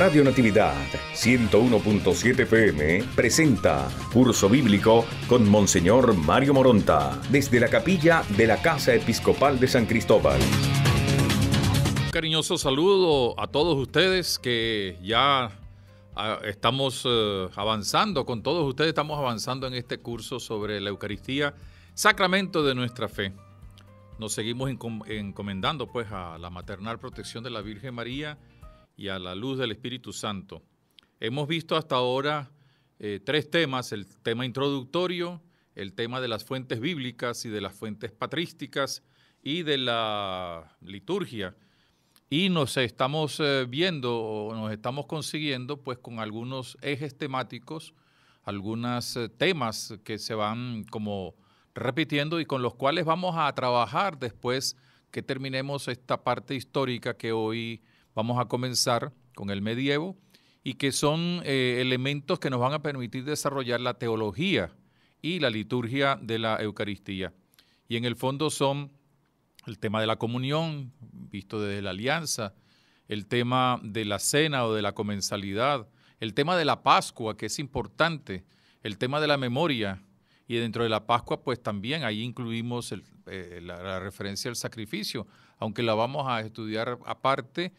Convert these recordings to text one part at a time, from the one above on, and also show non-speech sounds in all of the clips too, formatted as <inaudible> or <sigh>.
Radio Natividad 101.7 PM presenta Curso Bíblico con Monseñor Mario Moronta desde la capilla de la Casa Episcopal de San Cristóbal. Un cariñoso saludo a todos ustedes que ya ah, estamos eh, avanzando, con todos ustedes estamos avanzando en este curso sobre la Eucaristía, sacramento de nuestra fe. Nos seguimos encomendando pues a la maternal protección de la Virgen María y a la luz del Espíritu Santo. Hemos visto hasta ahora eh, tres temas, el tema introductorio, el tema de las fuentes bíblicas y de las fuentes patrísticas y de la liturgia. Y nos estamos eh, viendo o nos estamos consiguiendo pues con algunos ejes temáticos, algunos eh, temas que se van como repitiendo y con los cuales vamos a trabajar después que terminemos esta parte histórica que hoy Vamos a comenzar con el medievo y que son eh, elementos que nos van a permitir desarrollar la teología y la liturgia de la Eucaristía. Y en el fondo son el tema de la comunión, visto desde la alianza, el tema de la cena o de la comensalidad, el tema de la Pascua, que es importante, el tema de la memoria, y dentro de la Pascua, pues también ahí incluimos eh, la, referencia al sacrificio, aunque la vamos a estudiar aparte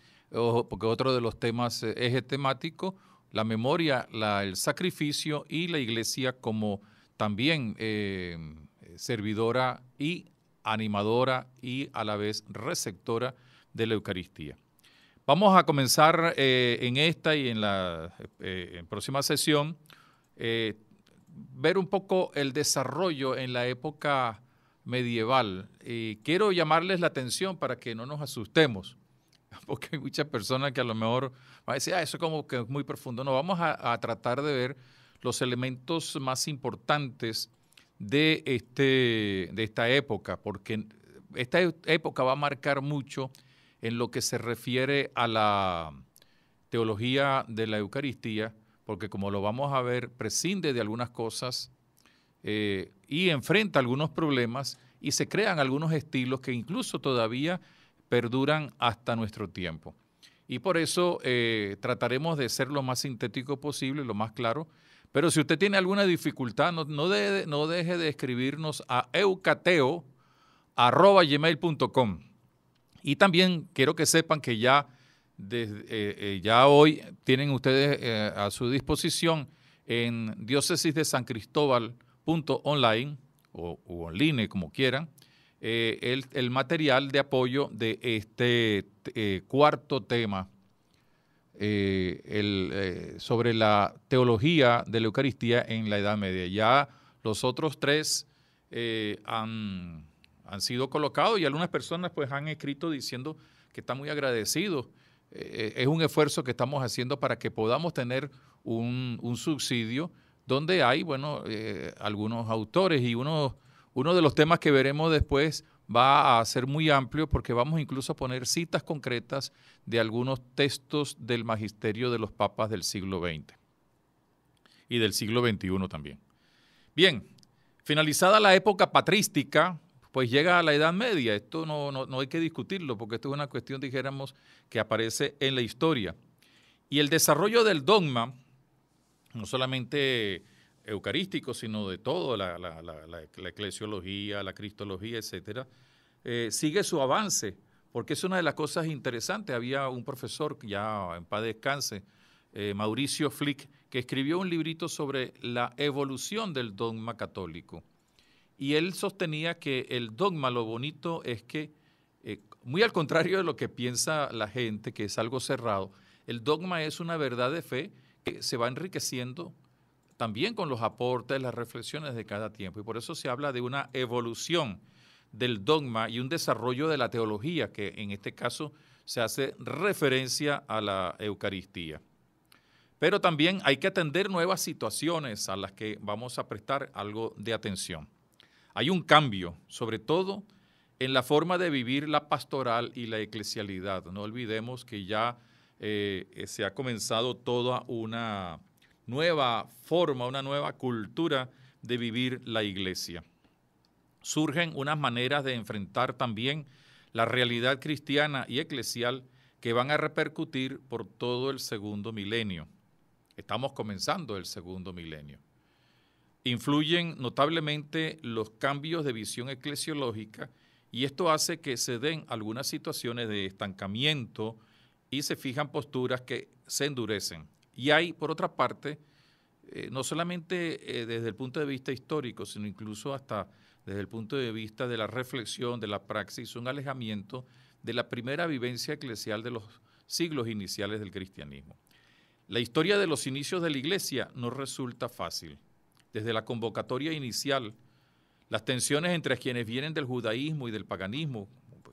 porque otro de los temas eh, eje temático, la memoria, el sacrificio y la iglesia como también eh, servidora y animadora y a la vez receptora de la Eucaristía. Vamos a comenzar eh, en esta y en la próxima sesión ver un poco el desarrollo en la época medieval. quiero llamarles la atención para que no nos asustemos <laughs> porque hay muchas personas que a lo mejor van a decir, ah, eso como que es muy profundo. No, vamos a, tratar de ver los elementos más importantes de, este, de esta época, porque esta época va a marcar mucho en lo que se refiere a la teología de la Eucaristía, porque como lo vamos a ver, prescinde de algunas cosas eh, y enfrenta algunos problemas y se crean algunos estilos que incluso todavía perduran hasta nuestro tiempo. Y por eso eh, trataremos de ser lo más sintético posible, lo más claro. Pero si usted tiene alguna dificultad, no, no, de, no deje de escribirnos a eucateo.com. Y también quiero que sepan que ya, eh, eh, ya hoy tienen ustedes a su disposición en diócesis de San Cristóbal online o, o online, como quieran, eh, el, material de apoyo de este eh, cuarto tema eh, sobre la teología de la Eucaristía en la Edad Media. Ya los otros tres han, sido colocados y algunas personas pues han escrito diciendo que están muy agradecidos. es un esfuerzo que estamos haciendo para que podamos tener un, subsidio donde hay, bueno, algunos autores y unos uno de los temas que veremos después va a ser muy amplio porque vamos incluso a poner citas concretas de algunos textos del magisterio de los papas del siglo XX y del siglo XXI también. Bien, finalizada la época patrística, pues llega a la Edad Media. Esto no, hay que discutirlo porque esto es una cuestión, dijéramos, que aparece en la historia. Y el desarrollo del dogma, no solamente eucarístico, sino de todo, la, eclesiología, la cristología, etcétera, eh, sigue su avance, porque es una de las cosas interesantes. Había un profesor, ya en paz descanse, eh, Mauricio Flick, que escribió un librito sobre la evolución del dogma católico. Y él sostenía que el dogma, lo bonito es que, eh, muy al contrario de lo que piensa la gente, que es algo cerrado, el dogma es una verdad de fe que se va enriqueciendo también con los aportes, las reflexiones de cada tiempo. Y por eso se habla de una evolución del dogma y un desarrollo de la teología, que en este caso se hace referencia a la Eucaristía. Pero también hay que atender nuevas situaciones a las que vamos a prestar algo de atención. Hay un cambio, sobre todo en la forma de vivir la pastoral y la eclesialidad. No olvidemos que ya eh, se ha comenzado toda una nueva forma, una nueva cultura de vivir la iglesia. Surgen unas maneras de enfrentar también la realidad cristiana y eclesial que van a repercutir por todo el segundo milenio. Estamos comenzando el segundo milenio. Influyen notablemente los cambios de visión eclesiológica y esto hace que se den algunas situaciones de estancamiento y se fijan posturas que se endurecen. Y hay, por otra parte, eh, no solamente eh, desde el punto de vista histórico, sino incluso hasta desde el punto de vista de la reflexión, de la praxis, un alejamiento de la primera vivencia eclesial de los siglos iniciales del cristianismo. La historia de los inicios de la iglesia no resulta fácil. Desde la convocatoria inicial, las tensiones entre quienes vienen del judaísmo y del paganismo,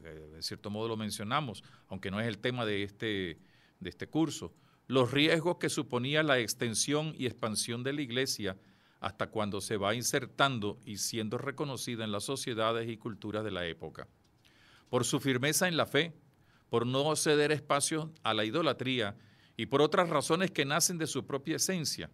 eh, en cierto modo lo mencionamos, aunque no es el tema de este, de este curso, los riesgos que suponía la extensión y expansión de la Iglesia hasta cuando se va insertando y siendo reconocida en las sociedades y culturas de la época. Por su firmeza en la fe, por no ceder espacio a la idolatría y por otras razones que nacen de su propia esencia,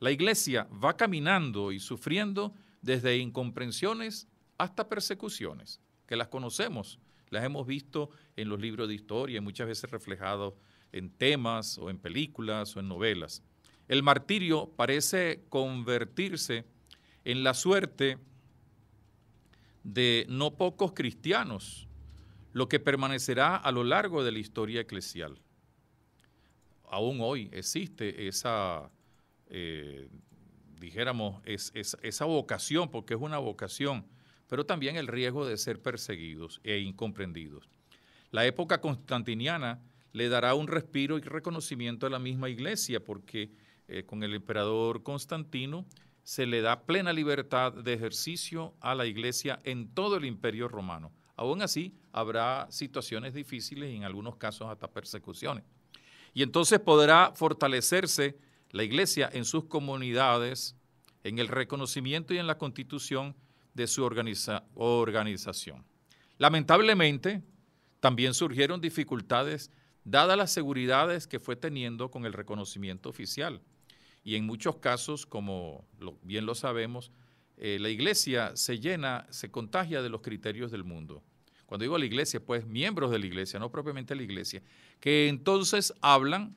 la Iglesia va caminando y sufriendo desde incomprensiones hasta persecuciones, que las conocemos, las hemos visto en los libros de historia y muchas veces reflejados en temas o en películas o en novelas. El martirio parece convertirse en la suerte de no pocos cristianos, lo que permanecerá a lo largo de la historia eclesial. Aún hoy existe esa, eh, dijéramos, esa vocación, porque es una vocación, pero también el riesgo de ser perseguidos e incomprendidos. La época constantiniana le dará un respiro y reconocimiento a la misma iglesia, porque eh, con el emperador Constantino se le da plena libertad de ejercicio a la iglesia en todo el imperio romano. Aún así, habrá situaciones difíciles y en algunos casos hasta persecuciones. Y entonces podrá fortalecerse la iglesia en sus comunidades, en el reconocimiento y en la constitución de su organización. Lamentablemente, también surgieron dificultades dadas las seguridades que fue teniendo con el reconocimiento oficial. Y en muchos casos, como bien lo sabemos, eh, la iglesia se llena, se contagia de los criterios del mundo. Cuando digo la iglesia, pues miembros de la iglesia, no propiamente la iglesia, que entonces hablan,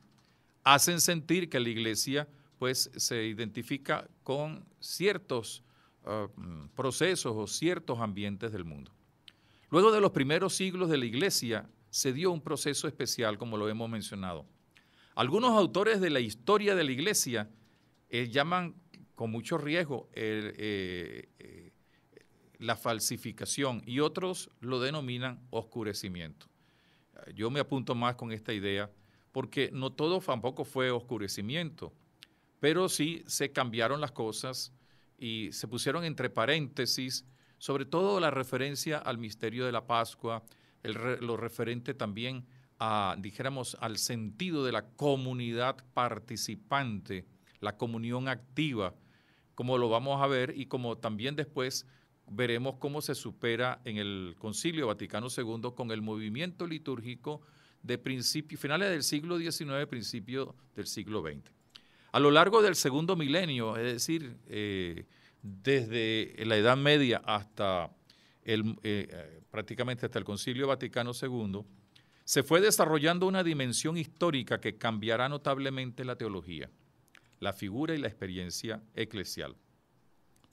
hacen sentir que la iglesia pues se identifica con ciertos ah, mm, procesos o ciertos ambientes del mundo. Luego de los primeros siglos de la iglesia, se dio un proceso especial, como lo hemos mencionado. Algunos autores de la historia de la iglesia eh, llaman con mucho riesgo eh, eh, la falsificación y otros lo denominan oscurecimiento. Yo me apunto más con esta idea porque no todo tampoco fue oscurecimiento, pero sí se cambiaron las cosas y se pusieron entre paréntesis, sobre todo la referencia al misterio de la Pascua, lo referente también a, dijéramos, al sentido de la comunidad participante, la comunión activa, como lo vamos a ver y como también después veremos cómo se supera en el Concilio Vaticano II con el movimiento litúrgico de principios, finales del siglo XIX, principio del siglo XX. A lo largo del segundo milenio, es decir, eh, desde la Edad Media hasta eh, eh, prácticamente hasta el Concilio Vaticano II, se fue desarrollando una dimensión histórica que cambiará notablemente la teología, la figura y la experiencia eclesial.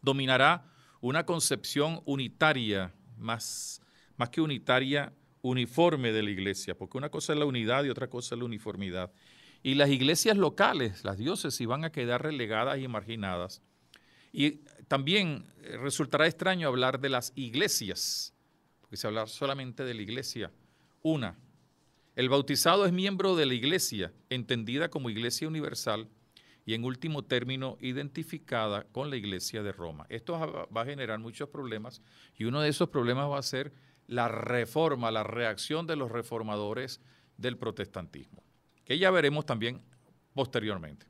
Dominará una concepción unitaria, más, más que unitaria, uniforme de la iglesia, porque una cosa es la unidad y otra cosa es la uniformidad. Y las iglesias locales, las diócesis, van a quedar relegadas y marginadas y también eh, resultará extraño hablar de las iglesias, porque se habla solamente de la iglesia. Una, el bautizado es miembro de la iglesia, entendida como iglesia universal y en último término identificada con la iglesia de Roma. Esto va a generar muchos problemas y uno de esos problemas va a ser la reforma, la reacción de los reformadores del protestantismo, que ya veremos también posteriormente.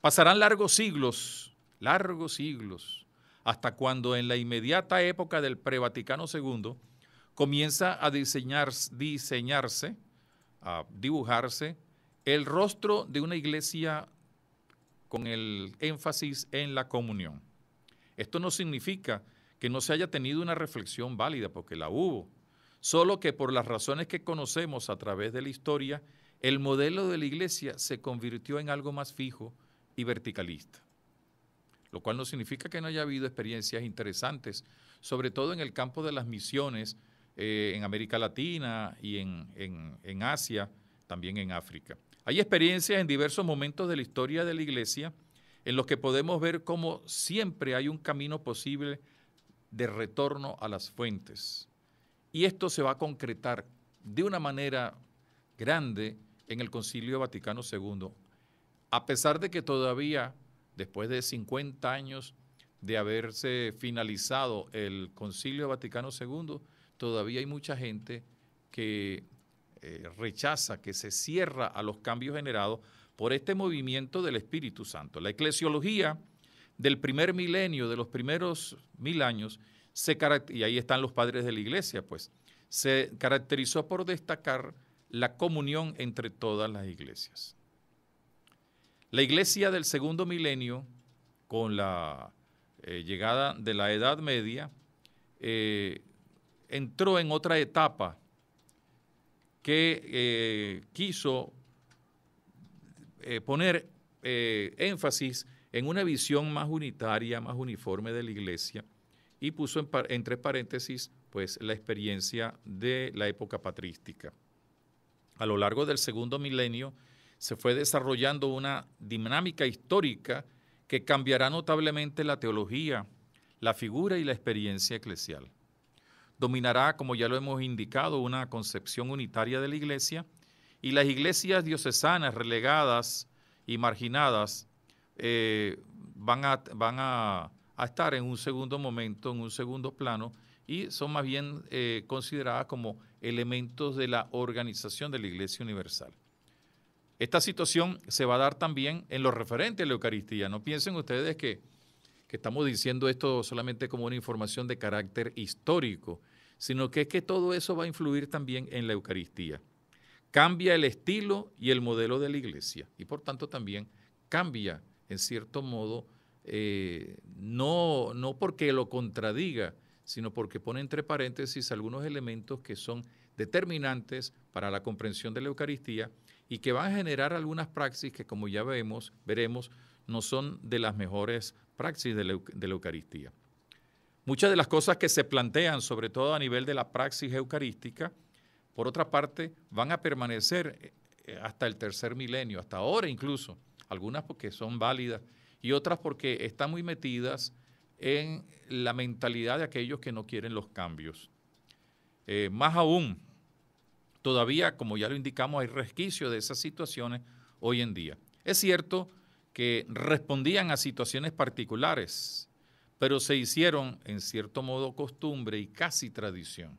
Pasarán largos siglos largos siglos, hasta cuando en la inmediata época del pre-Vaticano II comienza a diseñarse, a dibujarse el rostro de una iglesia con el énfasis en la comunión. Esto no significa que no se haya tenido una reflexión válida, porque la hubo, solo que por las razones que conocemos a través de la historia, el modelo de la iglesia se convirtió en algo más fijo y verticalista lo cual no significa que no haya habido experiencias interesantes, sobre todo en el campo de las misiones eh, en América Latina y en, en Asia, también en África. Hay experiencias en diversos momentos de la historia de la Iglesia en los que podemos ver cómo siempre hay un camino posible de retorno a las fuentes. Y esto se va a concretar de una manera grande en el Concilio Vaticano II. A pesar de que todavía después de 50 años de haberse finalizado el Concilio Vaticano II, todavía hay mucha gente que eh, rechaza, que se cierra a los cambios generados por este movimiento del Espíritu Santo. La eclesiología del primer milenio, de los primeros mil años, se y ahí están los padres de la iglesia, pues, se caracterizó por destacar la comunión entre todas las iglesias. La iglesia del segundo milenio, con la eh, llegada de la Edad Media, eh, entró en otra etapa que eh, quiso poner énfasis en una visión más unitaria, más uniforme de la iglesia y puso en entre paréntesis pues la experiencia de la época patrística. A lo largo del segundo milenio, se fue desarrollando una dinámica histórica que cambiará notablemente la teología, la figura y la experiencia eclesial. Dominará, como ya lo hemos indicado, una concepción unitaria de la Iglesia y las iglesias diocesanas relegadas y marginadas eh, van, a, estar en un segundo momento, en un segundo plano, y son más bien eh, consideradas como elementos de la organización de la Iglesia Universal. Esta situación se va a dar también en lo referente a la Eucaristía. No piensen ustedes que, estamos diciendo esto solamente como una información de carácter histórico, sino que es que todo eso va a influir también en la Eucaristía. Cambia el estilo y el modelo de la iglesia y por tanto también cambia, en cierto modo, eh, no, no porque lo contradiga, sino porque pone entre paréntesis algunos elementos que son determinantes para la comprensión de la Eucaristía y que van a generar algunas praxis que, como ya vemos, veremos, no son de las mejores praxis de la, Eucaristía. Muchas de las cosas que se plantean, sobre todo a nivel de la praxis eucarística, por otra parte, van a permanecer eh, eh, hasta el tercer milenio, hasta ahora incluso, algunas porque son válidas y otras porque están muy metidas en la mentalidad de aquellos que no quieren los cambios. Eh, más aún, Todavía, como ya lo indicamos, hay resquicio de esas situaciones hoy en día. Es cierto que respondían a situaciones particulares, pero se hicieron en cierto modo costumbre y casi tradición.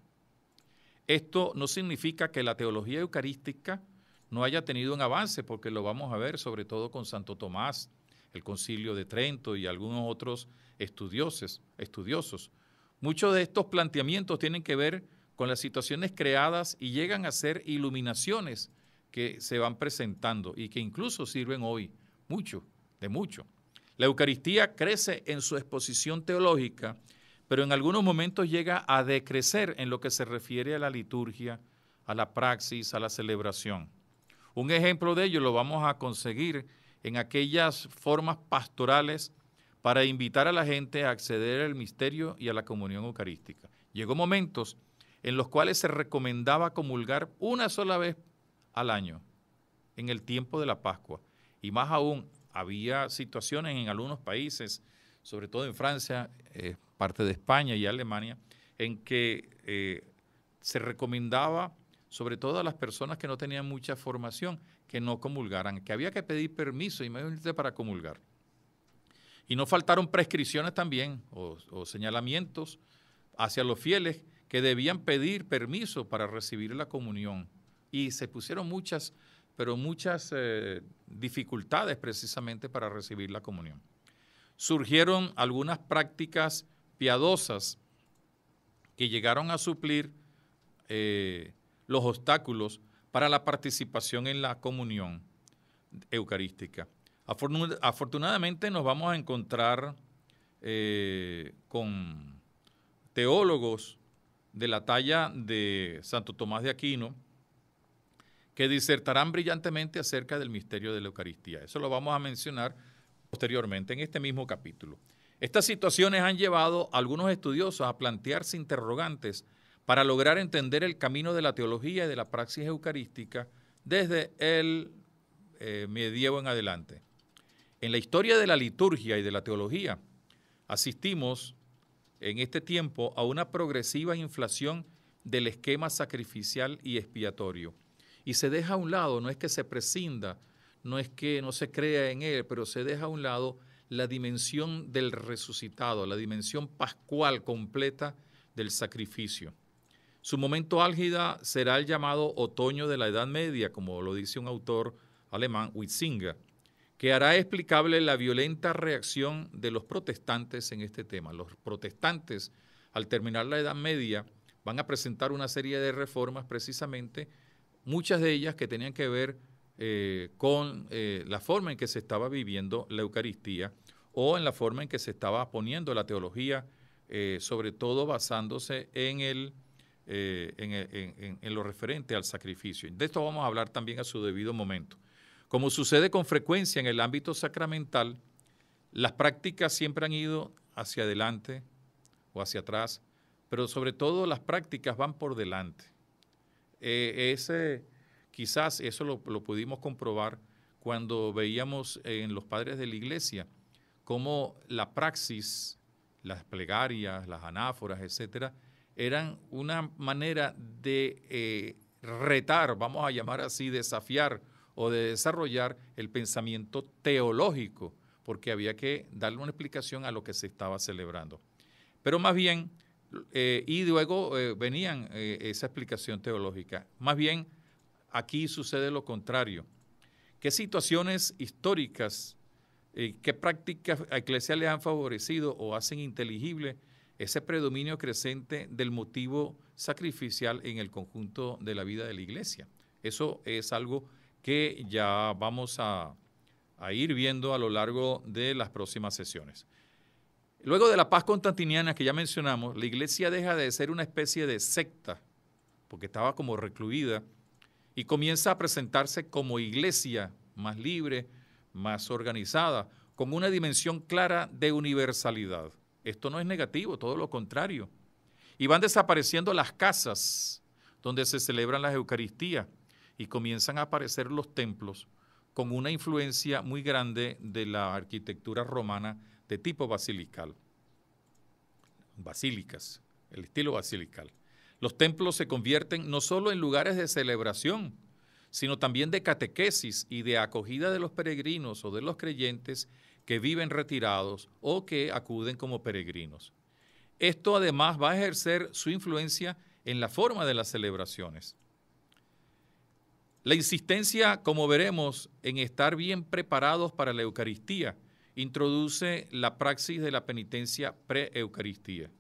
Esto no significa que la teología eucarística no haya tenido un avance, porque lo vamos a ver sobre todo con Santo Tomás, el concilio de Trento y algunos otros estudiosos. estudiosos. Muchos de estos planteamientos tienen que ver con las situaciones creadas y llegan a ser iluminaciones que se van presentando y que incluso sirven hoy mucho, de mucho. La Eucaristía crece en su exposición teológica, pero en algunos momentos llega a decrecer en lo que se refiere a la liturgia, a la praxis, a la celebración. Un ejemplo de ello lo vamos a conseguir en aquellas formas pastorales para invitar a la gente a acceder al misterio y a la comunión eucarística. Llegó momentos en los cuales se recomendaba comulgar una sola vez al año, en el tiempo de la Pascua. Y más aún, había situaciones en algunos países, sobre todo en Francia, eh, parte de España y Alemania, en que eh, se recomendaba, sobre todo a las personas que no tenían mucha formación, que no comulgaran, que había que pedir permiso, imagínate, para comulgar. Y no faltaron prescripciones también o señalamientos hacia los fieles que debían pedir permiso para recibir la comunión. Y se pusieron muchas, pero muchas eh, dificultades precisamente para recibir la comunión. Surgieron algunas prácticas piadosas que llegaron a suplir eh, los obstáculos para la participación en la comunión eucarística. Afortunadamente nos vamos a encontrar eh, con teólogos de la talla de Santo Tomás de Aquino, que disertarán brillantemente acerca del misterio de la Eucaristía. Eso lo vamos a mencionar posteriormente en este mismo capítulo. Estas situaciones han llevado a algunos estudiosos a plantearse interrogantes para lograr entender el camino de la teología y de la praxis eucarística desde el eh, medievo en adelante. En la historia de la liturgia y de la teología asistimos en este tiempo a una progresiva inflación del esquema sacrificial y expiatorio. Y se deja a un lado, no es que se prescinda, no es que no se crea en él, pero se deja a un lado la dimensión del resucitado, la dimensión pascual completa del sacrificio. Su momento álgida será el llamado otoño de la Edad Media, como lo dice un autor alemán, Witzinger que hará explicable la violenta reacción de los protestantes en este tema. Los protestantes, al terminar la Edad Media, van a presentar una serie de reformas precisamente, muchas de ellas que tenían que ver eh, con eh, la forma en que se estaba viviendo la Eucaristía o en la forma en que se estaba poniendo la teología, eh, sobre todo basándose en, el, en lo referente al sacrificio. De esto vamos a hablar también a su debido momento. Como sucede con frecuencia en el ámbito sacramental, las prácticas siempre han ido hacia adelante o hacia atrás, pero sobre todo las prácticas van por delante. Eh, ese, quizás eso lo, pudimos comprobar cuando veíamos en los padres de la iglesia cómo la praxis, las plegarias, las anáforas, etcétera, eran una manera de eh, retar, vamos a llamar así, desafiar de desarrollar el pensamiento teológico, porque había que darle una explicación a lo que se estaba celebrando. Pero más bien, eh, y luego eh, venían eh, esa explicación teológica, más bien aquí sucede lo contrario. ¿Qué situaciones históricas, qué prácticas eclesiales han favorecido o hacen inteligible ese predominio creciente del motivo sacrificial en el conjunto de la vida de la iglesia? Eso es algo que ya vamos a, ir viendo a lo largo de las próximas sesiones. Luego de la paz constantiniana que ya mencionamos, la iglesia deja de ser una especie de secta, porque estaba como recluida, y comienza a presentarse como iglesia más libre, más organizada, con una dimensión clara de universalidad. Esto no es negativo, todo lo contrario. Y van desapareciendo las casas donde se celebran las Eucaristías y comienzan a aparecer los templos con una influencia muy grande de la arquitectura romana de tipo basilical. Basílicas, el estilo basilical. Los templos se convierten no solo en lugares de celebración, sino también de catequesis y de acogida de los peregrinos o de los creyentes que viven retirados o que acuden como peregrinos. Esto además va a ejercer su influencia en la forma de las celebraciones. La insistencia, como veremos, en estar bien preparados para la Eucaristía introduce la praxis de la penitencia pre-Eucaristía.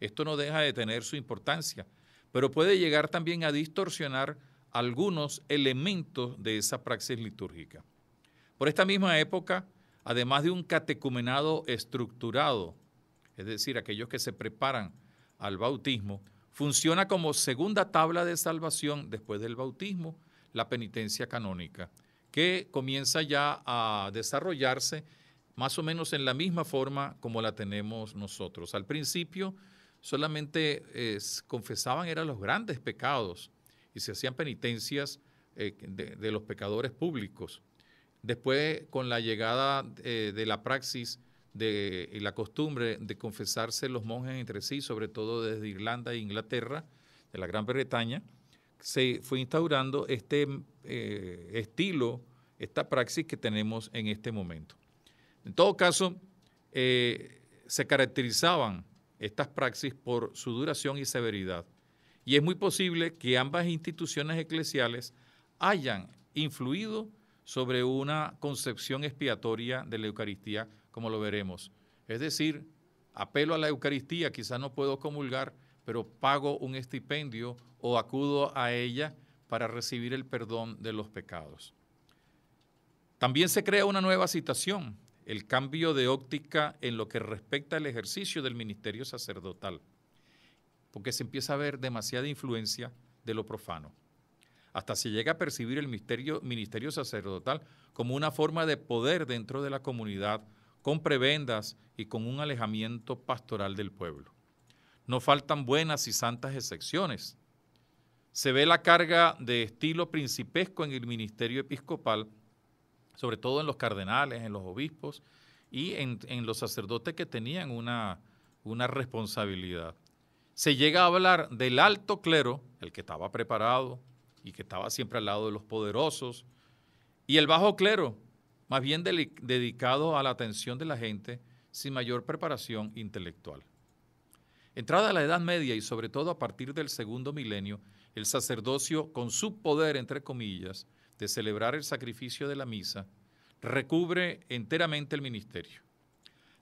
Esto no deja de tener su importancia, pero puede llegar también a distorsionar algunos elementos de esa praxis litúrgica. Por esta misma época, además de un catecumenado estructurado, es decir, aquellos que se preparan al bautismo, funciona como segunda tabla de salvación después del bautismo la penitencia canónica, que comienza ya a desarrollarse más o menos en la misma forma como la tenemos nosotros. Al principio solamente confesaban eran los grandes pecados y se hacían penitencias eh, de, los pecadores públicos. Después, con la llegada eh, de la praxis de, y la costumbre de confesarse los monjes entre sí, sobre todo desde Irlanda e Inglaterra, de la Gran Bretaña, se fue instaurando este eh, estilo, esta praxis que tenemos en este momento. En todo caso, eh, se caracterizaban estas praxis por su duración y severidad. Y es muy posible que ambas instituciones eclesiales hayan influido sobre una concepción expiatoria de la Eucaristía, como lo veremos. Es decir, apelo a la Eucaristía, quizás no puedo comulgar, pero pago un estipendio o acudo a ella para recibir el perdón de los pecados. También se crea una nueva situación, el cambio de óptica en lo que respecta al ejercicio del ministerio sacerdotal, porque se empieza a ver demasiada influencia de lo profano. Hasta se llega a percibir el ministerio sacerdotal como una forma de poder dentro de la comunidad, con prebendas y con un alejamiento pastoral del pueblo. No faltan buenas y santas excepciones. Se ve la carga de estilo principesco en el ministerio episcopal, sobre todo en los cardenales, en los obispos y en, en los sacerdotes que tenían una, una responsabilidad. Se llega a hablar del alto clero, el que estaba preparado y que estaba siempre al lado de los poderosos, y el bajo clero, más bien dedicado a la atención de la gente sin mayor preparación intelectual. Entrada a la Edad Media y sobre todo a partir del segundo milenio, el sacerdocio, con su poder, entre comillas, de celebrar el sacrificio de la misa, recubre enteramente el ministerio.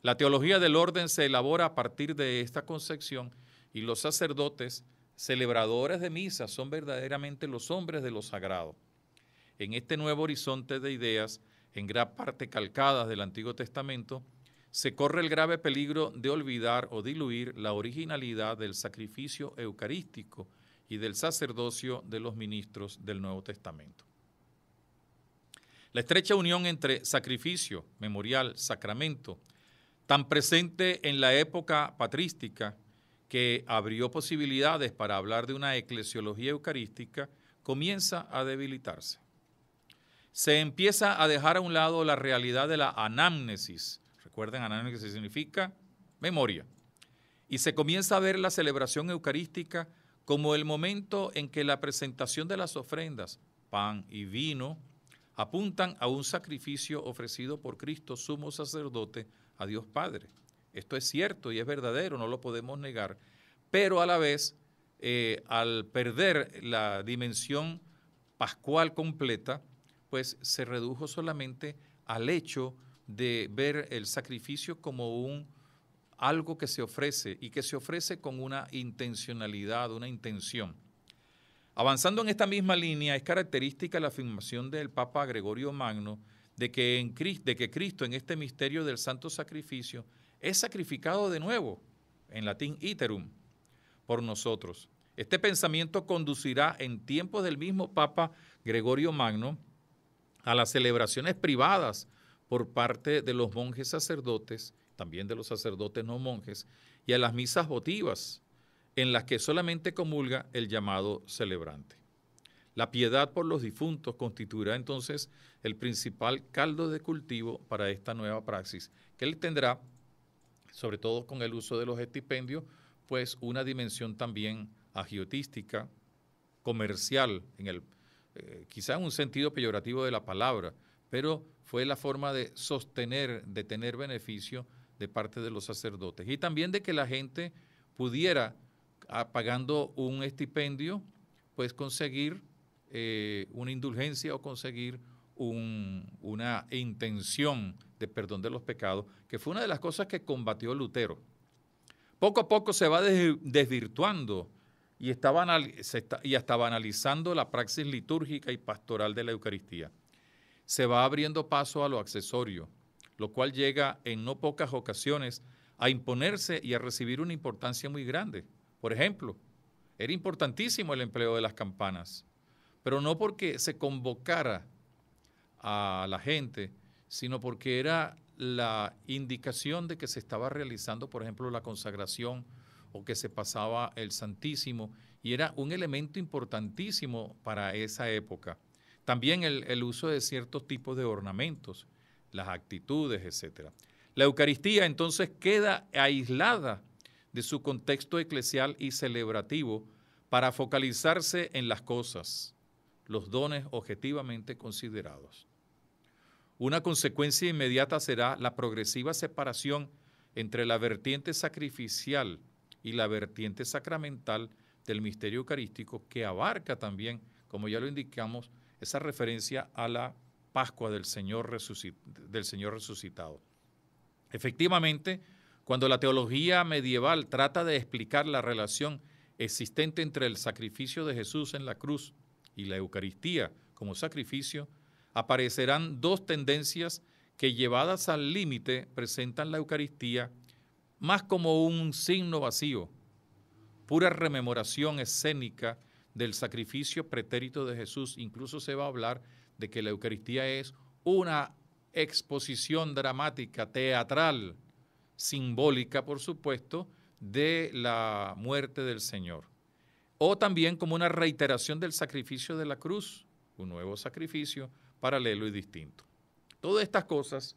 La teología del orden se elabora a partir de esta concepción y los sacerdotes, celebradores de misa, son verdaderamente los hombres de lo sagrado. En este nuevo horizonte de ideas, en gran parte calcadas del Antiguo Testamento, se corre el grave peligro de olvidar o diluir la originalidad del sacrificio eucarístico y del sacerdocio de los ministros del Nuevo Testamento. La estrecha unión entre sacrificio, memorial, sacramento, tan presente en la época patrística que abrió posibilidades para hablar de una eclesiología eucarística, comienza a debilitarse. Se empieza a dejar a un lado la realidad de la anámnesis, Recuerden, nadie que significa memoria. Y se comienza a ver la celebración eucarística como el momento en que la presentación de las ofrendas, pan y vino, apuntan a un sacrificio ofrecido por Cristo, sumo sacerdote, a Dios Padre. Esto es cierto y es verdadero, no lo podemos negar, pero a la vez, eh, al perder la dimensión pascual completa, pues se redujo solamente al hecho de ver el sacrificio como un algo que se ofrece y que se ofrece con una intencionalidad, una intención. Avanzando en esta misma línea, es característica la afirmación del Papa Gregorio Magno de que, en, de que Cristo en este misterio del santo sacrificio es sacrificado de nuevo, en latín iterum, por nosotros. Este pensamiento conducirá en tiempos del mismo Papa Gregorio Magno a las celebraciones privadas por parte de los monjes sacerdotes, también de los sacerdotes no monjes, y a las misas votivas, en las que solamente comulga el llamado celebrante. La piedad por los difuntos constituirá entonces el principal caldo de cultivo para esta nueva praxis, que él tendrá, sobre todo con el uso de los estipendios, pues una dimensión también agiotística, comercial, en el, eh, quizá en un sentido peyorativo de la palabra, pero fue la forma de sostener, de tener beneficio de parte de los sacerdotes. Y también de que la gente pudiera, ah, pagando un estipendio, pues conseguir eh, una indulgencia o conseguir una intención de perdón de los pecados, que fue una de las cosas que combatió Lutero. Poco a poco se va desvirtuando y, estaba, y estaba analizando la praxis litúrgica y pastoral de la Eucaristía se va abriendo paso a lo accesorio, lo cual llega en no pocas ocasiones a imponerse y a recibir una importancia muy grande. Por ejemplo, era importantísimo el empleo de las campanas, pero no porque se convocara a la gente, sino porque era la indicación de que se estaba realizando, por ejemplo, la consagración o que se pasaba el Santísimo, y era un elemento importantísimo para esa época. También el, uso de ciertos tipos de ornamentos, las actitudes, etc. La Eucaristía entonces queda aislada de su contexto eclesial y celebrativo para focalizarse en las cosas, los dones objetivamente considerados. Una consecuencia inmediata será la progresiva separación entre la vertiente sacrificial y la vertiente sacramental del misterio eucarístico, que abarca también, como ya lo indicamos, esa referencia a la Pascua del Señor, del Señor resucitado. Efectivamente, cuando la teología medieval trata de explicar la relación existente entre el sacrificio de Jesús en la cruz y la Eucaristía como sacrificio, aparecerán dos tendencias que llevadas al límite presentan la Eucaristía más como un signo vacío, pura rememoración escénica del sacrificio pretérito de Jesús. Incluso se va a hablar de que la Eucaristía es una exposición dramática, teatral, simbólica, por supuesto, de la muerte del Señor. O también como una reiteración del sacrificio de la cruz, un nuevo sacrificio paralelo y distinto. Todas estas cosas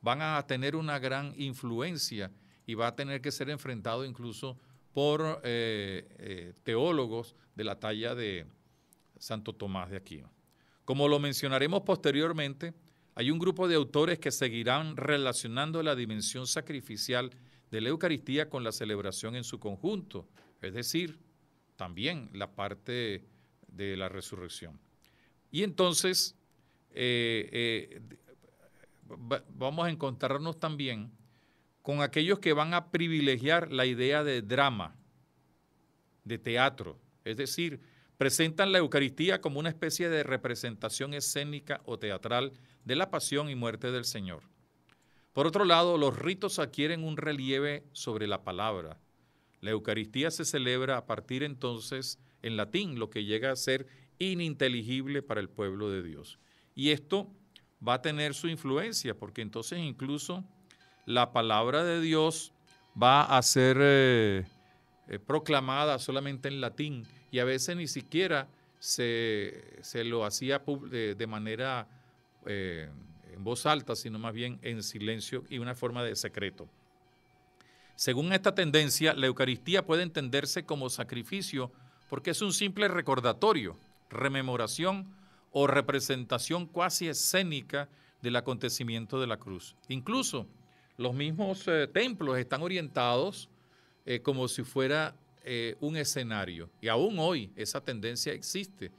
van a tener una gran influencia y va a tener que ser enfrentado incluso por eh, eh, teólogos de la talla de Santo Tomás de Aquino. Como lo mencionaremos posteriormente, hay un grupo de autores que seguirán relacionando la dimensión sacrificial de la Eucaristía con la celebración en su conjunto, es decir, también la parte de la resurrección. Y entonces eh, vamos a encontrarnos también con aquellos que van a privilegiar la idea de drama, de teatro, es decir, presentan la Eucaristía como una especie de representación escénica o teatral de la pasión y muerte del Señor. Por otro lado, los ritos adquieren un relieve sobre la palabra. La Eucaristía se celebra a partir entonces en latín, lo que llega a ser ininteligible para el pueblo de Dios. Y esto va a tener su influencia, porque entonces incluso la palabra de Dios va a ser eh, eh, proclamada solamente en latín y a veces ni siquiera se, lo hacía de, manera eh, en voz alta, sino más bien en silencio y una forma de secreto. Según esta tendencia, la Eucaristía puede entenderse como sacrificio porque es un simple recordatorio, rememoración o representación cuasi escénica del acontecimiento de la cruz. Incluso los mismos eh, templos están orientados eh, como si fuera eh, un escenario. Y aún hoy esa tendencia existe.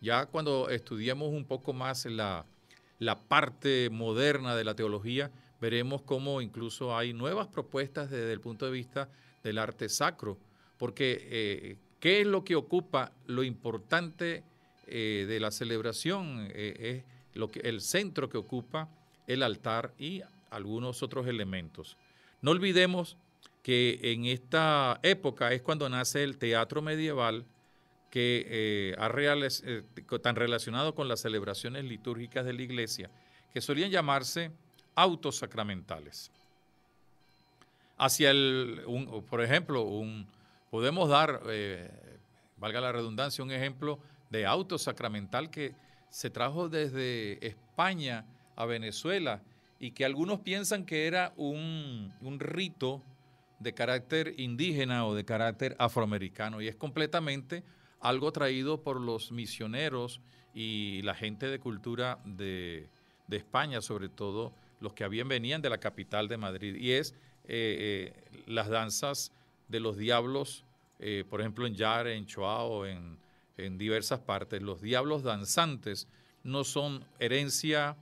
Ya cuando estudiemos un poco más la, la parte moderna de la teología, veremos cómo incluso hay nuevas propuestas desde el punto de vista del arte sacro. Porque, ¿qué es lo que ocupa lo importante de la celebración? es lo que, el centro que ocupa el altar y algunos otros elementos. No olvidemos que en esta época es cuando nace el teatro medieval que eh, eh, tan relacionado con las celebraciones litúrgicas de la iglesia, que solían llamarse autos sacramentales. Hacia el, por ejemplo, un, podemos dar, eh, valga la redundancia, un ejemplo de auto sacramental que se trajo desde España a Venezuela y que algunos piensan que era un, rito de carácter indígena o de carácter afroamericano y es completamente algo traído por los misioneros y la gente de cultura de, de España, sobre todo los que habían venían de la capital de Madrid, y es eh, eh, las danzas de los diablos, eh, por ejemplo en Yare, en Choao, en, en diversas partes. Los diablos danzantes no son herencia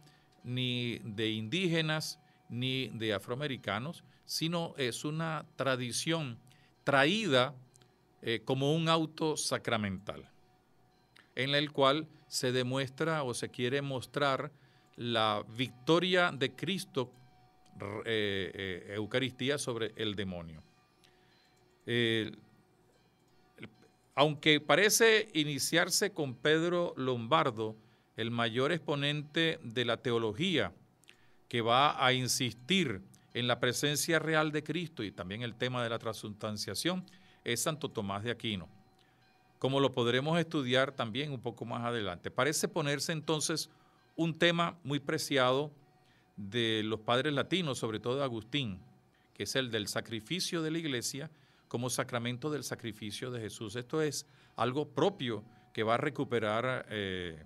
ni de indígenas, ni de afroamericanos, sino es una tradición traída eh, como un auto sacramental, en el cual se demuestra o se quiere mostrar la victoria de Cristo, eh, eh, Eucaristía, sobre el demonio. aunque parece iniciarse con Pedro Lombardo, el mayor exponente de la teología que va a insistir en la presencia real de Cristo y también el tema de la transustanciación es Santo Tomás de Aquino, como lo podremos estudiar también un poco más adelante. Parece ponerse entonces un tema muy preciado de los padres latinos, sobre todo de Agustín, que es el del sacrificio de la iglesia como sacramento del sacrificio de Jesús. Esto es algo propio que va a recuperar eh,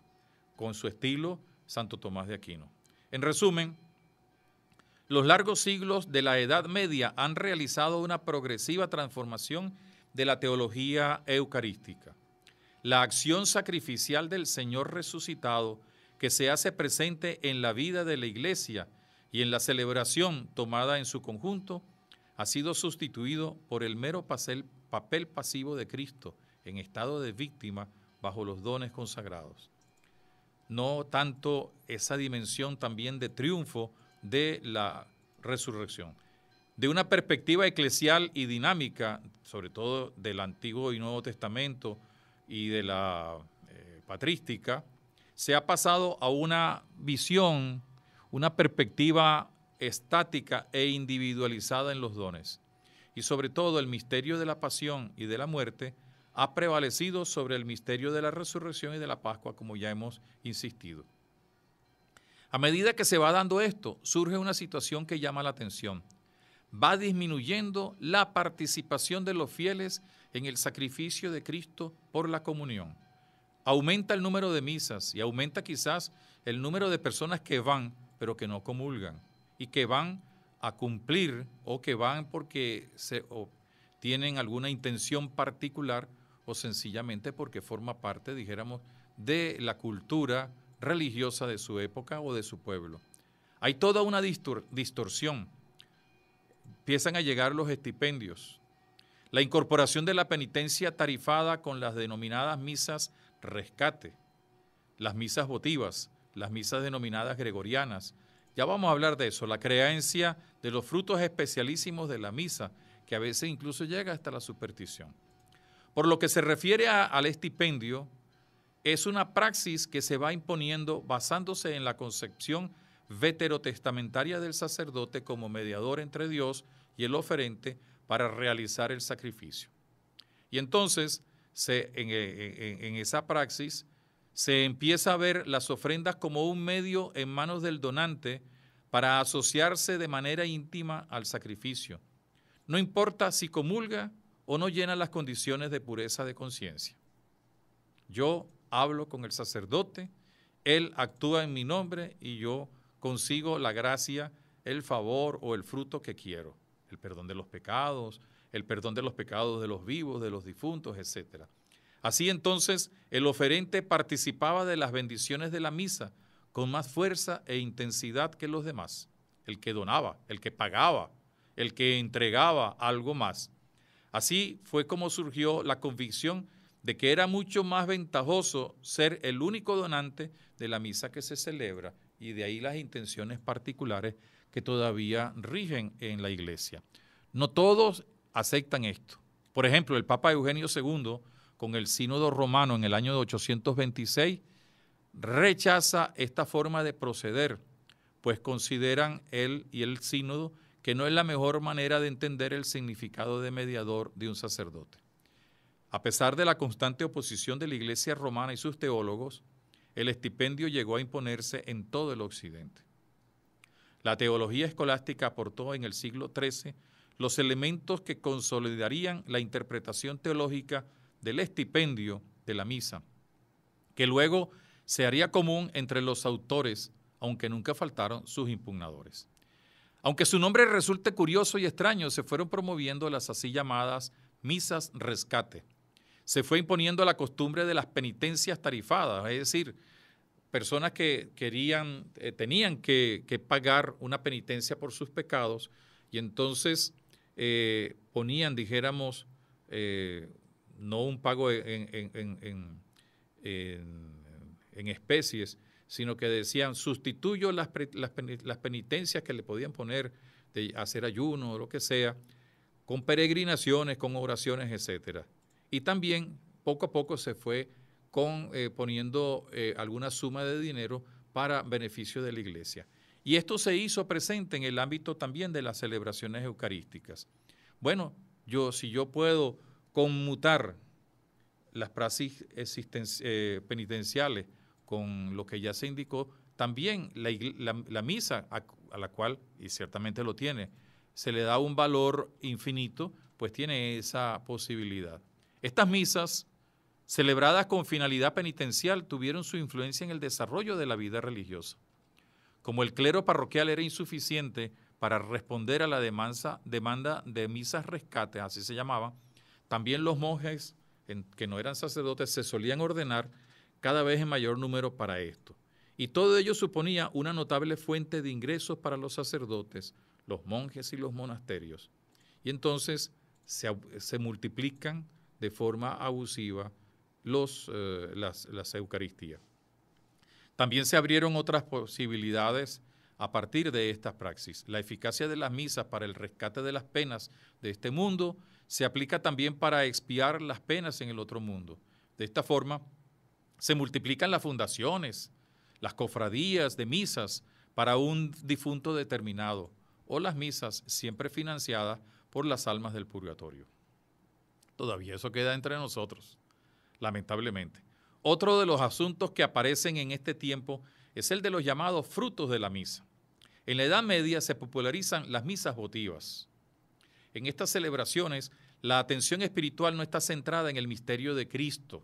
con su estilo Santo Tomás de Aquino. En resumen, los largos siglos de la Edad Media han realizado una progresiva transformación de la teología eucarística. La acción sacrificial del Señor resucitado que se hace presente en la vida de la Iglesia y en la celebración tomada en su conjunto ha sido sustituido por el mero papel, pasivo de Cristo en estado de víctima bajo los dones consagrados no tanto esa dimensión también de triunfo de la resurrección. De una perspectiva eclesial y dinámica, sobre todo del Antiguo y Nuevo Testamento y de la eh, patrística, se ha pasado a una visión, una perspectiva estática e individualizada en los dones. Y sobre todo el misterio de la pasión y de la muerte ha prevalecido sobre el misterio de la resurrección y de la Pascua, como ya hemos insistido. A medida que se va dando esto, surge una situación que llama la atención. Va disminuyendo la participación de los fieles en el sacrificio de Cristo por la comunión. Aumenta el número de misas y aumenta quizás el número de personas que van, pero que no comulgan, y que van a cumplir o que van porque se, tienen alguna intención particular o sencillamente porque forma parte, dijéramos, de la cultura religiosa de su época o de su pueblo. Hay toda una distorsión. Empiezan a llegar los estipendios, la incorporación de la penitencia tarifada con las denominadas misas rescate, las misas votivas, las misas denominadas gregorianas. Ya vamos a hablar de eso, la creencia de los frutos especialísimos de la misa, que a veces incluso llega hasta la superstición. Por lo que se refiere al estipendio, es una praxis que se va imponiendo basándose en la concepción veterotestamentaria del sacerdote como mediador entre Dios y el oferente para realizar el sacrificio. Y entonces, e, e, e, en, esa praxis, se empieza a ver las ofrendas como un medio en manos del donante para asociarse de manera íntima al sacrificio. No importa si comulga o no llena las condiciones de pureza de conciencia. Yo hablo con el sacerdote, él actúa en mi nombre y yo consigo la gracia, el favor o el fruto que quiero, el perdón de los pecados, el perdón de los pecados de los vivos, de los difuntos, etc. Así entonces el oferente participaba de las bendiciones de la misa con más fuerza e intensidad que los demás, el que donaba, el que pagaba, el que entregaba algo más Así fue como surgió la convicción de que era mucho más ventajoso ser el único donante de la misa que se celebra y de ahí las intenciones particulares que todavía rigen en la iglesia. No todos aceptan esto. Por ejemplo, el Papa Eugenio II, con el Sínodo Romano en el año 826, rechaza esta forma de proceder, pues consideran él y el Sínodo que no es la mejor manera de entender el significado de mediador de un sacerdote. A pesar de la constante oposición de la Iglesia romana y sus teólogos, el estipendio llegó a imponerse en todo el Occidente. La teología escolástica aportó en el siglo XIII los elementos que consolidarían la interpretación teológica del estipendio de la misa, que luego se haría común entre los autores, aunque nunca faltaron sus impugnadores. Aunque su nombre resulte curioso y extraño, se fueron promoviendo las así llamadas misas rescate. Se fue imponiendo la costumbre de las penitencias tarifadas, es decir, personas que querían, eh, tenían que, pagar una penitencia por sus pecados y entonces eh, ponían, dijéramos, eh, no un pago en especies, sino que decían, sustituyo las, penitencias que le podían poner de hacer ayuno o lo que sea, con peregrinaciones, con oraciones, etc. Y también poco a poco se fue con, eh, poniendo eh, alguna suma de dinero para beneficio de la iglesia. Y esto se hizo presente en el ámbito también de las celebraciones eucarísticas. Bueno, yo si yo puedo conmutar las praxis eh, penitenciales con lo que ya se indicó, también la, misa a, la cual, y ciertamente lo tiene, se le da un valor infinito, pues tiene esa posibilidad. Estas misas, celebradas con finalidad penitencial, tuvieron su influencia en el desarrollo de la vida religiosa. Como el clero parroquial era insuficiente para responder a la demanda, demanda de misas rescate, así se llamaba, también los monjes que no eran sacerdotes se solían ordenar cada vez en mayor número para esto. Y todo ello suponía una notable fuente de ingresos para los sacerdotes, los monjes y los monasterios. Y entonces se, multiplican de forma abusiva los, eh, las, las Eucaristías. También se abrieron otras posibilidades a partir de estas praxis. La eficacia de las misas para el rescate de las penas de este mundo se aplica también para expiar las penas en el otro mundo. De esta forma, se multiplican las fundaciones, las cofradías de misas para un difunto determinado o las misas siempre financiadas por las almas del purgatorio. Todavía eso queda entre nosotros, lamentablemente. Otro de los asuntos que aparecen en este tiempo es el de los llamados frutos de la misa. En la Edad Media se popularizan las misas votivas. En estas celebraciones, la atención espiritual no está centrada en el misterio de Cristo,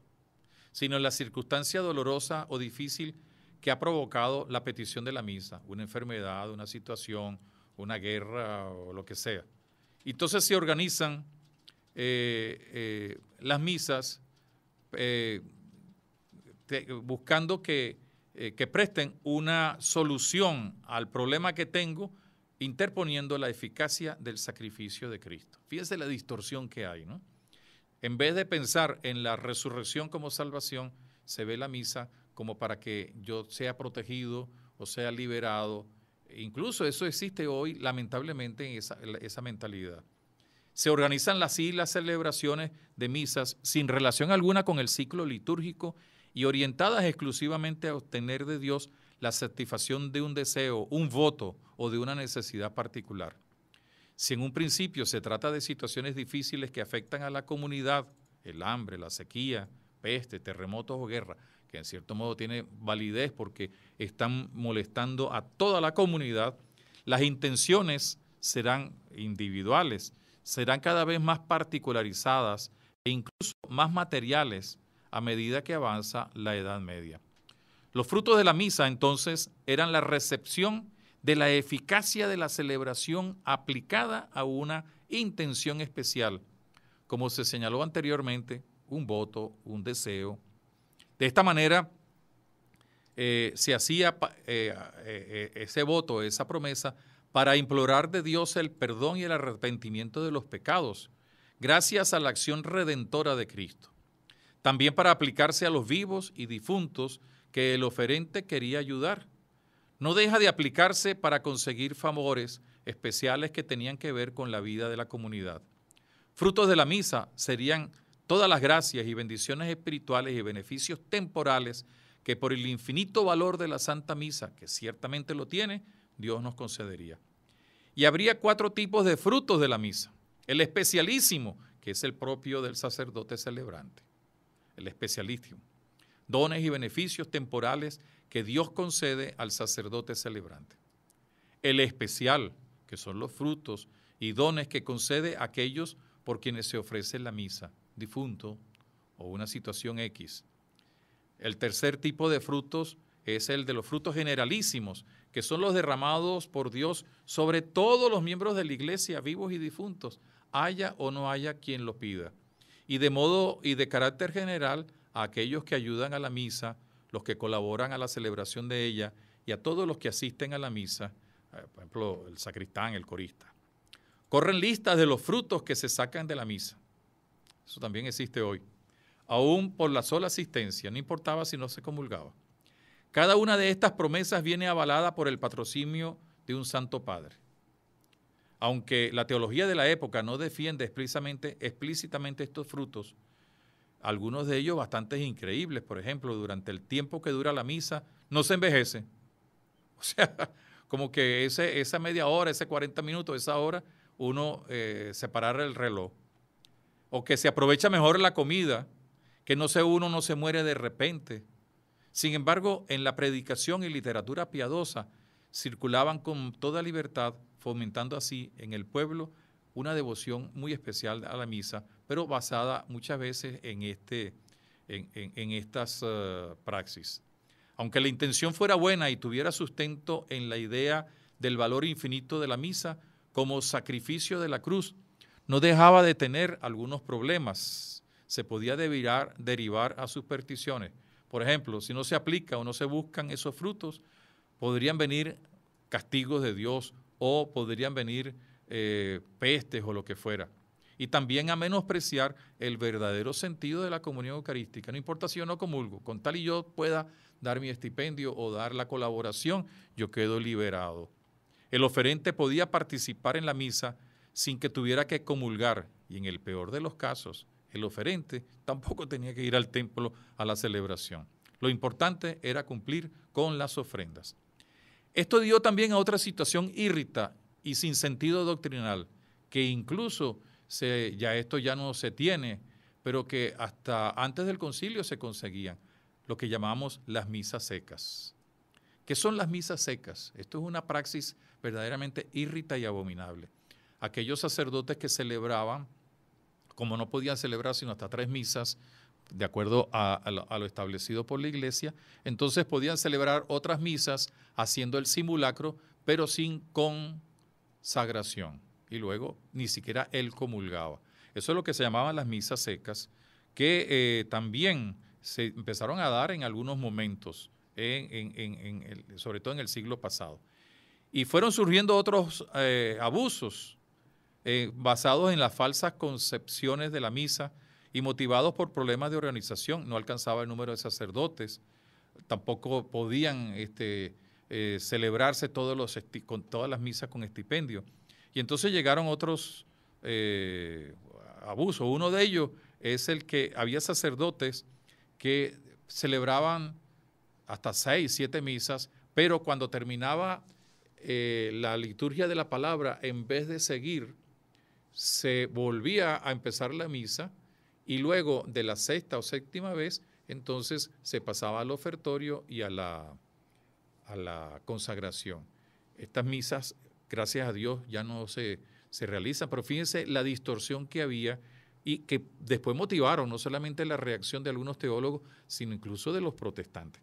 sino en la circunstancia dolorosa o difícil que ha provocado la petición de la misa, una enfermedad, una situación, una guerra o lo que sea. Entonces se organizan eh, eh, las misas eh, buscando que, que presten una solución al problema que tengo, interponiendo la eficacia del sacrificio de Cristo. fíjese la distorsión que hay, ¿no? en vez de pensar en la resurrección como salvación, se ve la misa como para que yo sea protegido o sea liberado. Incluso eso existe hoy, lamentablemente, en esa, esa mentalidad. Se organizan las y las celebraciones de misas sin relación alguna con el ciclo litúrgico y orientadas exclusivamente a obtener de Dios la satisfacción de un deseo, un voto o de una necesidad particular. Si en un principio se trata de situaciones difíciles que afectan a la comunidad, el hambre, la sequía, peste, terremotos o guerra, que en cierto modo tiene validez porque están molestando a toda la comunidad, las intenciones serán individuales, serán cada vez más particularizadas e incluso más materiales a medida que avanza la Edad Media. Los frutos de la misa entonces eran la recepción de la eficacia de la celebración aplicada a una intención especial, como se señaló anteriormente, un voto, un deseo. De esta manera, eh, se hacía eh, eh, ese voto, esa promesa, para implorar de Dios el perdón y el arrepentimiento de los pecados, gracias a la acción redentora de Cristo. También para aplicarse a los vivos y difuntos que el oferente quería ayudar, no deja de aplicarse para conseguir favores especiales que tenían que ver con la vida de la comunidad. Frutos de la misa serían todas las gracias y bendiciones espirituales y beneficios temporales que por el infinito valor de la Santa Misa, que ciertamente lo tiene, Dios nos concedería. Y habría cuatro tipos de frutos de la misa. El especialísimo, que es el propio del sacerdote celebrante. El especialísimo. Dones y beneficios temporales que Dios concede al sacerdote celebrante. El especial, que son los frutos y dones que concede a aquellos por quienes se ofrece la misa, difunto o una situación X. El tercer tipo de frutos es el de los frutos generalísimos, que son los derramados por Dios sobre todos los miembros de la iglesia, vivos y difuntos, haya o no haya quien lo pida. Y de modo y de carácter general, a aquellos que ayudan a la misa, los que colaboran a la celebración de ella y a todos los que asisten a la misa, eh, por ejemplo, el sacristán, el corista. Corren listas de los frutos que se sacan de la misa. Eso también existe hoy. Aún por la sola asistencia, no importaba si no se comulgaba. Cada una de estas promesas viene avalada por el patrocinio de un santo padre. Aunque la teología de la época no defiende explícitamente, explícitamente estos frutos, algunos de ellos bastante increíbles. Por ejemplo, durante el tiempo que dura la misa, no se envejece. <laughs> O sea, como que esa media hora, ese 40 minutos, esa hora, uno eh, separar el reloj. O que se aprovecha mejor la comida, que no se uno no se muere de repente. Sin embargo, en la predicación y literatura piadosa circulaban con toda libertad, fomentando así en el pueblo una devoción muy especial a la misa, pero basada muchas veces en, este, en, estas eh, praxis. Aunque la intención fuera buena y tuviera sustento en la idea del valor infinito de la misa como sacrificio de la cruz, no dejaba de tener algunos problemas. Se podía derivar, derivar a supersticiones. Por ejemplo, si no se aplica o no se buscan esos frutos, podrían venir castigos de Dios o podrían venir eh, pestes o lo que fuera y también a menospreciar el verdadero sentido de la comunión eucarística. No importa si yo no comulgo, con tal y yo pueda dar mi estipendio o dar la colaboración, yo quedo liberado. El oferente podía participar en la misa sin que tuviera que comulgar y en el peor de los casos, el oferente tampoco tenía que ir al templo a la celebración. Lo importante era cumplir con las ofrendas. Esto dio también a otra situación irrita y sin sentido doctrinal, que incluso ya esto ya no se tiene, pero que hasta antes del concilio se conseguían, lo que llamamos las misas secas. ¿Qué son las misas secas? Esto es una praxis verdaderamente irrita y abominable. Aquellos sacerdotes que celebraban, como no podían celebrar sino hasta tres misas, de acuerdo a, lo, establecido por la iglesia, entonces podían celebrar otras misas haciendo el simulacro, pero sin consagración y luego ni siquiera él comulgaba. Eso es lo que se llamaban las misas secas, que eh, también se empezaron a dar en algunos momentos, sobre todo en el siglo pasado. Y fueron surgiendo otros eh, abusos eh, basados en las falsas concepciones de la misa y motivados por problemas de organización. No alcanzaba el número de sacerdotes, tampoco podían este, celebrarse todos los con todas las misas con estipendio. Y entonces llegaron otros eh, abusos. Uno de ellos es el que había sacerdotes que celebraban hasta seis, siete misas, pero cuando terminaba eh, la liturgia de la palabra, en vez de seguir, se volvía a empezar la misa y luego de la sexta o séptima vez, entonces se pasaba al ofertorio y a la, a la consagración. Estas misas gracias a Dios ya no se, se realiza, pero fíjense la distorsión que había y que después motivaron no solamente la reacción de algunos teólogos, sino incluso de los protestantes.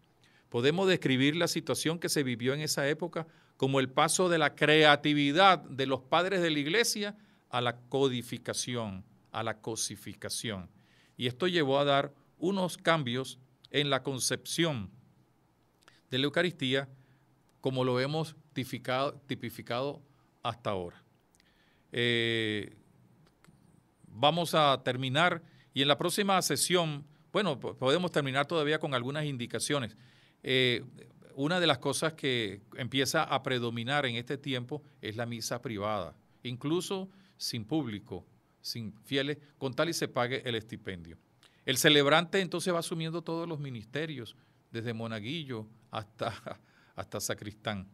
Podemos describir la situación que se vivió en esa época como el paso de la creatividad de los padres de la iglesia a la codificación, a la cosificación. Y esto llevó a dar unos cambios en la concepción de la Eucaristía, como lo vemos tipificado, hasta ahora. Eh, vamos a terminar y en la próxima sesión, bueno, podemos terminar todavía con algunas indicaciones. Eh, una de las cosas que empieza a predominar en este tiempo es la misa privada, incluso sin público, sin fieles, con tal y se pague el estipendio. El celebrante entonces va asumiendo todos los ministerios, desde monaguillo hasta, <laughs> hasta sacristán.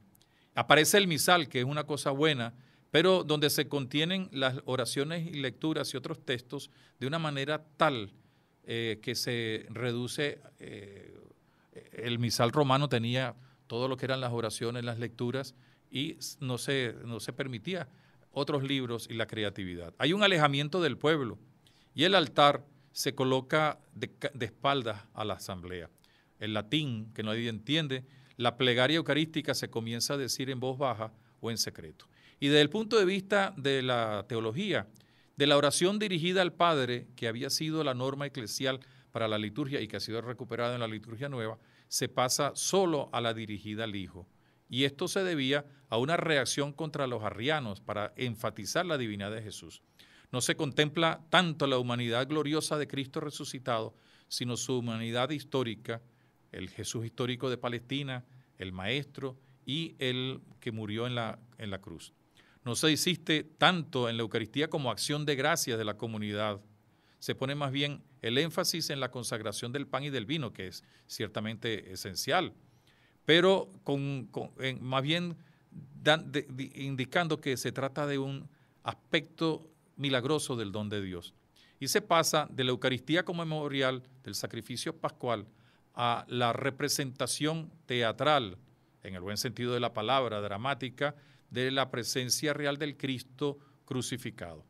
Aparece el misal, que es una cosa buena, pero donde se contienen las oraciones y lecturas y otros textos de una manera tal eh, que se reduce. Eh, el misal romano tenía todo lo que eran las oraciones, las lecturas, y no se, no se permitía otros libros y la creatividad. Hay un alejamiento del pueblo y el altar se coloca de espaldas a la asamblea. El latín, que nadie entiende, la plegaria eucarística se comienza a decir en voz baja o en secreto. Y desde el punto de vista de la teología, de la oración dirigida al Padre, que había sido la norma eclesial para la liturgia y que ha sido recuperada en la liturgia nueva, se pasa solo a la dirigida al Hijo. Y esto se debía a una reacción contra los arrianos para enfatizar la divinidad de Jesús. No se contempla tanto la humanidad gloriosa de Cristo resucitado, sino su humanidad histórica, el Jesús histórico de Palestina, el Maestro y el que murió en la, en la cruz. No se insiste tanto en la Eucaristía como acción de gracias de la comunidad. Se pone más bien el énfasis en la consagración del pan y del vino, que es ciertamente esencial, pero con, más bien indicando que se trata de un aspecto milagroso del don de Dios. Y se pasa de la Eucaristía como memorial del sacrificio pascual a la representación teatral, en el buen sentido de la palabra, dramática, de la presencia real del Cristo crucificado.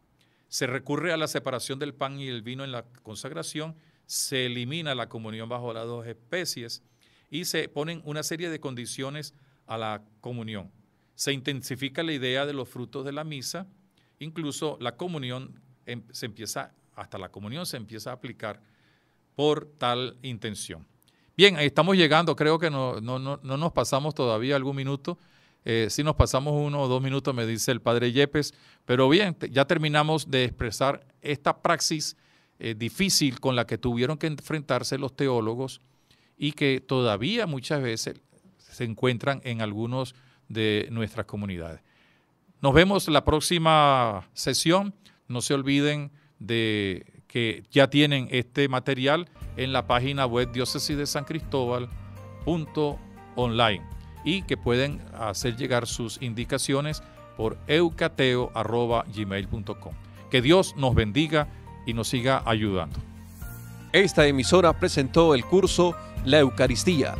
Se recurre a la separación del pan y el vino en la consagración, se elimina la comunión bajo las dos especies y se ponen una serie de condiciones a la comunión. Se intensifica la idea de los frutos de la misa, incluso la comunión em, se empieza, hasta la comunión se empieza a aplicar por tal intención. Bien, estamos llegando, creo que no, nos pasamos todavía algún minuto. Eh, si nos pasamos uno o dos minutos, me dice el padre Yepes, pero bien, ya terminamos de expresar esta praxis eh, difícil con la que tuvieron que enfrentarse los teólogos y que todavía muchas veces se encuentran en algunos de nuestras comunidades. Nos vemos la próxima sesión. No se olviden de que ya tienen este material en la página web diócesis de San Cristóbal y que pueden hacer llegar sus indicaciones por eucateo.gmail.com. Que Dios nos bendiga y nos siga ayudando. Esta emisora presentó el curso La Eucaristía